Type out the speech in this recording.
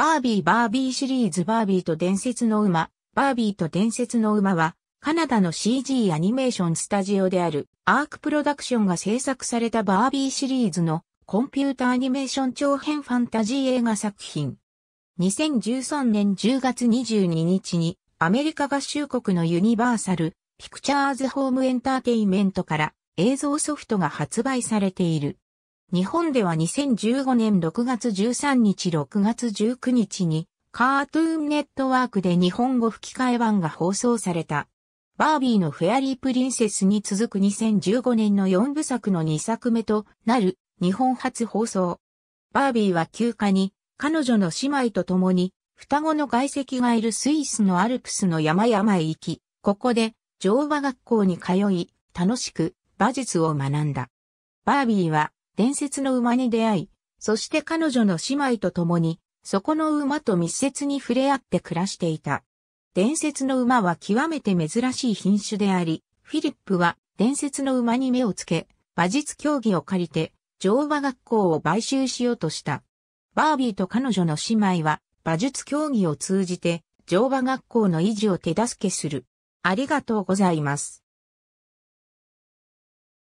バービーバービーシリーズバービーと伝説の馬、バービーと伝説の馬は、カナダの CG アニメーションスタジオであるアークプロダクションが制作されたバービーシリーズのコンピュータアニメーション長編ファンタジー映画作品。2013年10月22日にアメリカ合衆国のユニバーサル・ピクチャーズホームエンターテイメントから映像ソフトが発売されている。日本では2015年6月13日6月19日に、カートゥーンネットワークで日本語吹き替え版が放送された。バービーのフェアリープリンセスに続く2015年の4部作の2作目となる日本初放送。バービーは休暇に彼女の姉妹と共に双子の外籍がいるスイスのアルプスの山々へ行き、ここで乗馬学校に通い楽しく馬術を学んだ。バービーは伝説の馬に出会い、そして彼女の姉妹と共に、そこの馬と密接に触れ合って暮らしていた。伝説の馬は極めて珍しい品種であり、フィリップは伝説の馬に目をつけ、馬術競技を借りて、乗馬学校を買収しようとした。バービーと彼女の姉妹は、馬術競技を通じて、乗馬学校の維持を手助けする。ありがとうございます。